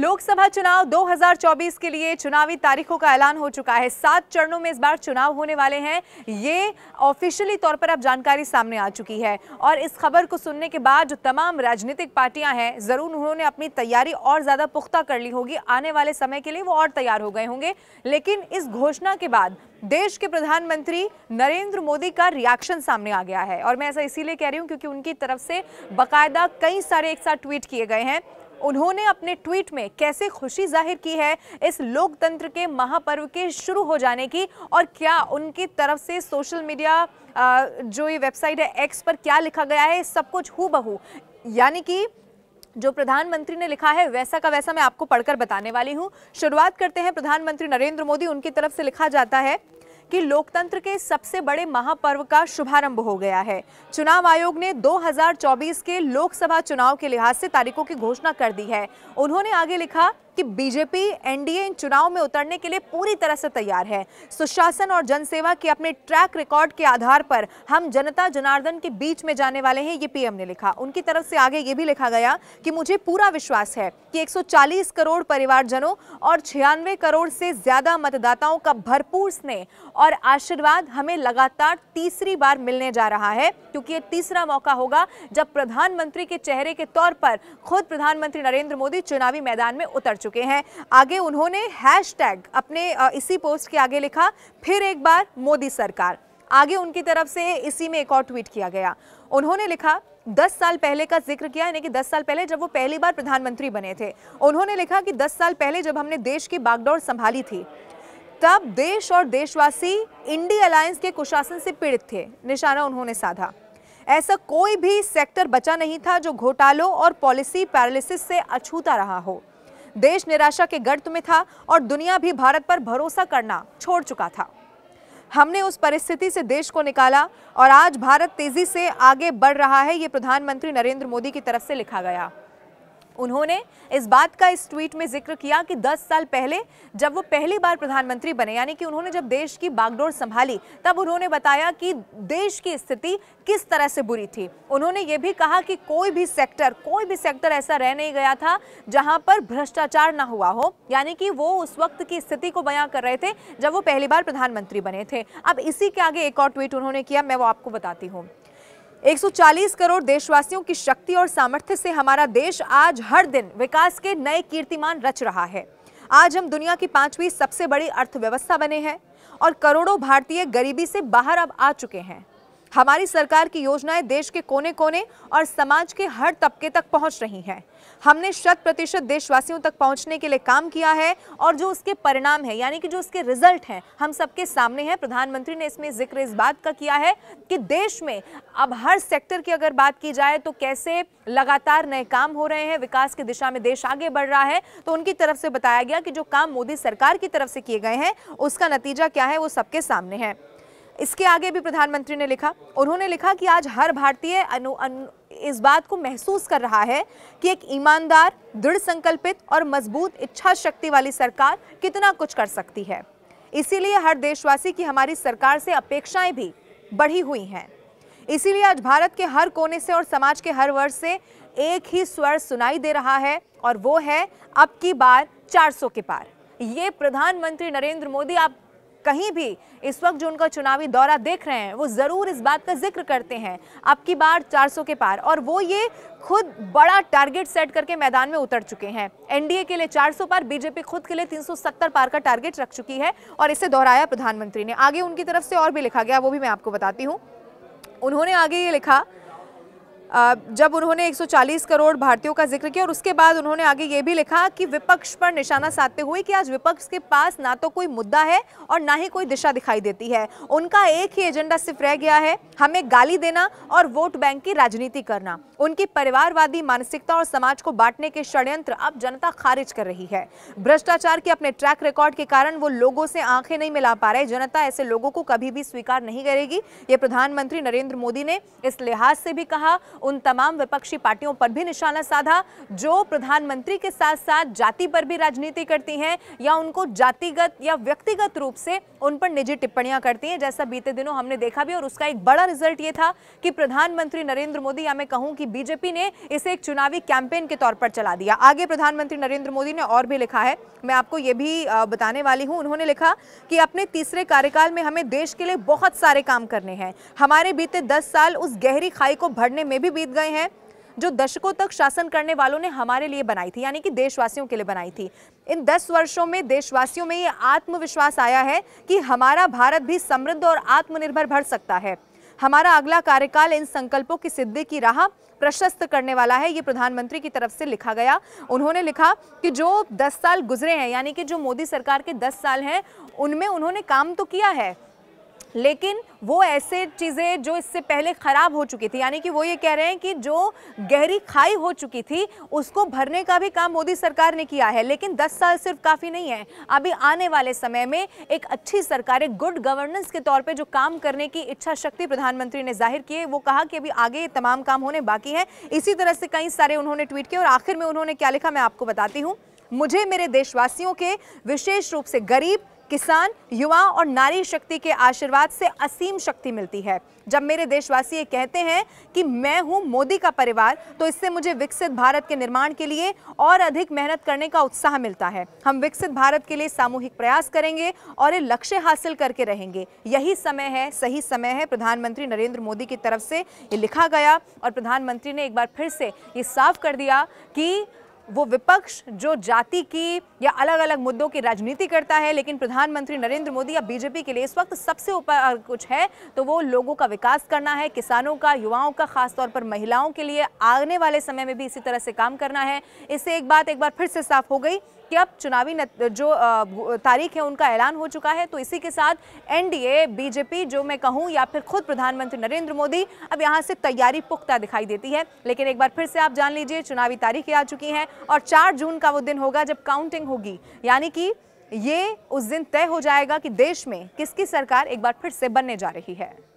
लोकसभा चुनाव 2024 के लिए चुनावी तारीखों का ऐलान हो चुका है सात चरणों में इस बार चुनाव होने वाले हैं ये ऑफिशियली तौर पर अब जानकारी सामने आ चुकी है और इस खबर को सुनने के बाद जो तमाम राजनीतिक पार्टियां हैं ज़रूर उन्होंने अपनी तैयारी और ज़्यादा पुख्ता कर ली होगी आने वाले समय के लिए वो और तैयार हो गए होंगे लेकिन इस घोषणा के बाद देश के प्रधानमंत्री नरेंद्र मोदी का रिएक्शन सामने आ गया है और मैं ऐसा इसीलिए कह रही हूँ क्योंकि उनकी तरफ से बाकायदा कई सारे एक साथ ट्वीट किए गए हैं उन्होंने अपने ट्वीट में कैसे खुशी जाहिर की है इस लोकतंत्र के महापर्व के शुरू हो जाने की और क्या उनकी तरफ से सोशल मीडिया जो ये वेबसाइट है एक्स पर क्या लिखा गया है सब कुछ हु बहू यानी कि जो प्रधानमंत्री ने लिखा है वैसा का वैसा मैं आपको पढ़कर बताने वाली हूँ शुरुआत करते हैं प्रधानमंत्री नरेंद्र मोदी उनकी तरफ से लिखा जाता है कि लोकतंत्र के सबसे बड़े महापर्व का शुभारंभ हो गया है चुनाव आयोग ने 2024 के लोकसभा चुनाव के लिहाज से तारीखों की घोषणा कर दी है उन्होंने आगे लिखा कि बीजेपी एनडीए इन चुनाव में उतरने के लिए पूरी तरह से तैयार है सुशासन और जनसेवा के अपने ट्रैक रिकॉर्ड के आधार पर हम जनता जनार्दन के बीच में जाने वाले हैं ये पीएम ने लिखा उनकी तरफ से आगे ये भी लिखा गया कि मुझे पूरा विश्वास है कि 140 करोड़ परिवारजनों और छियानवे करोड़ से ज्यादा मतदाताओं का भरपूर स्नेह और आशीर्वाद हमें लगातार तीसरी बार मिलने जा रहा है क्योंकि ये तीसरा मौका होगा जब प्रधानमंत्री के चेहरे के तौर पर खुद प्रधानमंत्री नरेंद्र मोदी चुनावी मैदान में उतर चुके चुके हैं आगे उन्होंने हैशटैग अपने इसी पोस्ट के आगे लिखा फिर एक बार मोदी सरकार आगे उनकी तरफ से इसी में एक और ट्वीट किया गया उन्होंने लिखा दस साल पहले का जिक्र किया यानी कि दस साल पहले जब वो पहली बार प्रधानमंत्री बने थे उन्होंने लिखा कि दस साल पहले जब हमने देश की बागडोर संभाली थी तब देश और देशवासी इंडी अलायंस के कुशासन से पीड़ित थे निशाना उन्होंने साधा ऐसा कोई भी सेक्टर बचा नहीं था जो घोटालों और पॉलिसी पैरालिसिस से अछूता रहा हो देश निराशा के गर्त में था और दुनिया भी भारत पर भरोसा करना छोड़ चुका था हमने उस परिस्थिति से देश को निकाला और आज भारत तेजी से आगे बढ़ रहा है ये प्रधानमंत्री नरेंद्र मोदी की तरफ से लिखा गया उन्होंने इस बात का इस ट्वीट में जिक्र किया कि 10 साल पहले जब वो पहली बार प्रधानमंत्री बने यानी कि उन्होंने जब देश की बागडोर संभाली तब उन्होंने बताया कि देश की स्थिति किस तरह से बुरी थी उन्होंने ये भी कहा कि कोई भी सेक्टर कोई भी सेक्टर ऐसा रह नहीं गया था जहां पर भ्रष्टाचार ना हुआ हो यानी कि वो उस वक्त की स्थिति को बयां कर रहे थे जब वो पहली बार प्रधानमंत्री बने थे अब इसी के आगे एक और ट्वीट उन्होंने किया मैं वो आपको बताती हूँ 140 करोड़ देशवासियों की शक्ति और सामर्थ्य से हमारा देश आज हर दिन विकास के नए कीर्तिमान रच रहा है आज हम दुनिया की पांचवी सबसे बड़ी अर्थव्यवस्था बने हैं और करोड़ों भारतीय गरीबी से बाहर अब आ चुके हैं हमारी सरकार की योजनाएं देश के कोने कोने और समाज के हर तबके तक पहुंच रही हैं हमने शत प्रतिशत देशवासियों तक पहुंचने के लिए काम किया है और जो उसके परिणाम है यानी कि जो उसके रिजल्ट हैं हम सबके सामने हैं प्रधानमंत्री ने इसमें जिक्र इस बात का किया है कि देश में अब हर सेक्टर की अगर बात की जाए तो कैसे लगातार नए काम हो रहे हैं विकास की दिशा में देश आगे बढ़ रहा है तो उनकी तरफ से बताया गया कि जो काम मोदी सरकार की तरफ से किए गए हैं उसका नतीजा क्या है वो सबके सामने है इसके आगे भी प्रधानमंत्री ने लिखा उन्होंने लिखा कि आज हर भारतीय अनु, अनु इस बात को महसूस कर रहा है कि एक ईमानदार दृढ़ संकल्पित और मजबूत इच्छा शक्ति वाली सरकार कितना कुछ कर सकती है इसीलिए हर देशवासी की हमारी सरकार से अपेक्षाएं भी बढ़ी हुई हैं इसीलिए आज भारत के हर कोने से और समाज के हर वर्ग से एक ही स्वर सुनाई दे रहा है और वो है अब की बार 400 के पार ये प्रधानमंत्री नरेंद्र मोदी आप कहीं भी इस वक्त जो उनका चुनावी दौरा देख रहे हैं वो ज़रूर इस बात का जिक्र करते हैं अब की बार 400 के पार और वो ये खुद बड़ा टारगेट सेट करके मैदान में उतर चुके हैं एनडीए के लिए 400 पार बीजेपी खुद के लिए 370 पार का टारगेट रख चुकी है और इसे दोहराया प्रधानमंत्री ने आगे उनकी तरफ से और भी लिखा गया वो भी मैं आपको बताती हूँ उन्होंने आगे ये लिखा जब उन्होंने 140 करोड़ भारतीयों का जिक्र किया और उसके बाद उन्होंने आगे ये भी लिखा कि विपक्ष पर निशाना साधते हुए कि आज विपक्ष के पास ना तो कोई मुद्दा है और ना ही कोई दिशा दिखाई देती है उनका एक ही एजेंडा सिर्फ रह गया है हमें गाली देना और वोट बैंक की राजनीति करना उनकी परिवारवादी मानसिकता और समाज को बांटने के षड्यंत्र अब जनता खारिज कर रही है भ्रष्टाचार के अपने ट्रैक रिकॉर्ड के कारण वो लोगों से आंखें नहीं मिला पा रहे जनता ऐसे लोगों को कभी भी स्वीकार नहीं करेगी ये प्रधानमंत्री नरेंद्र मोदी ने इस लिहाज से भी कहा उन तमाम विपक्षी पार्टियों पर भी निशाना साधा जो प्रधानमंत्री के साथ साथ जाति पर भी राजनीति करती हैं या उनको जातिगत या व्यक्तिगत रूप से उन पर निजी टिप्पणियां करती हैं जैसा बीते दिनों हमने देखा भी और उसका एक बड़ा रिजल्ट ये था कि प्रधानमंत्री नरेंद्र मोदी या मैं कहूँ कि बीजेपी ने इसे एक चुनावी कैंपेन के तौर पर चला दिया आगे प्रधानमंत्री नरेंद्र मोदी ने और भी लिखा है मैं आपको ये भी बताने वाली हूँ उन्होंने लिखा कि अपने तीसरे कार्यकाल में हमें देश के लिए बहुत सारे काम करने हैं हमारे बीते दस साल उस गहरी खाई को भरने में भी भी बीत गए हैं जो दशकों तक शासन करने वालों ने हमारे लिए बनाई थी यानी कि देशवासियों के लिए बनाई थी इन दस वर्षों में देशवासियों में ये आत्मविश्वास आया है कि हमारा भारत भी समृद्ध और आत्मनिर्भर भर सकता है हमारा अगला कार्यकाल इन संकल्पों की सिद्धि की राह प्रशस्त करने वाला है ये प्रधानमंत्री की तरफ से लिखा गया उन्होंने लिखा कि जो 10 साल गुजरे हैं यानी कि जो मोदी सरकार के 10 साल हैं उनमें उन्होंने काम तो किया है लेकिन वो ऐसे चीज़ें जो इससे पहले ख़राब हो चुकी थी यानी कि वो ये कह रहे हैं कि जो गहरी खाई हो चुकी थी उसको भरने का भी काम मोदी सरकार ने किया है लेकिन 10 साल सिर्फ काफ़ी नहीं है अभी आने वाले समय में एक अच्छी सरकार एक गुड गवर्नेंस के तौर पर जो काम करने की इच्छा शक्ति प्रधानमंत्री ने जाहिर की वो कहा कि अभी आगे तमाम काम होने बाकी हैं इसी तरह से कई सारे उन्होंने ट्वीट किए और आखिर में उन्होंने क्या लिखा मैं आपको बताती हूँ मुझे मेरे देशवासियों के विशेष रूप से गरीब किसान युवा और नारी शक्ति के आशीर्वाद से असीम शक्ति मिलती है जब मेरे देशवासी ये कहते हैं कि मैं हूँ मोदी का परिवार तो इससे मुझे विकसित भारत के निर्माण के लिए और अधिक मेहनत करने का उत्साह मिलता है हम विकसित भारत के लिए सामूहिक प्रयास करेंगे और ये लक्ष्य हासिल करके रहेंगे यही समय है सही समय है प्रधानमंत्री नरेंद्र मोदी की तरफ से ये लिखा गया और प्रधानमंत्री ने एक बार फिर से ये साफ कर दिया कि वो विपक्ष जो जाति की या अलग अलग मुद्दों की राजनीति करता है लेकिन प्रधानमंत्री नरेंद्र मोदी या बीजेपी के लिए इस वक्त सबसे ऊपर कुछ है तो वो लोगों का विकास करना है किसानों का युवाओं का खासतौर पर महिलाओं के लिए आने वाले समय में भी इसी तरह से काम करना है इससे एक बात एक बार फिर से साफ हो गई कि अब चुनावी जो तारीख है उनका ऐलान हो चुका है तो इसी के साथ एनडीए बीजेपी जो मैं कहूँ या फिर खुद प्रधानमंत्री नरेंद्र मोदी अब यहाँ से तैयारी पुख्ता दिखाई देती है लेकिन एक बार फिर से आप जान लीजिए चुनावी तारीखें आ चुकी हैं और 4 जून का वो दिन होगा जब काउंटिंग होगी यानी कि ये उस दिन तय हो जाएगा कि देश में किसकी सरकार एक बार फिर से बनने जा रही है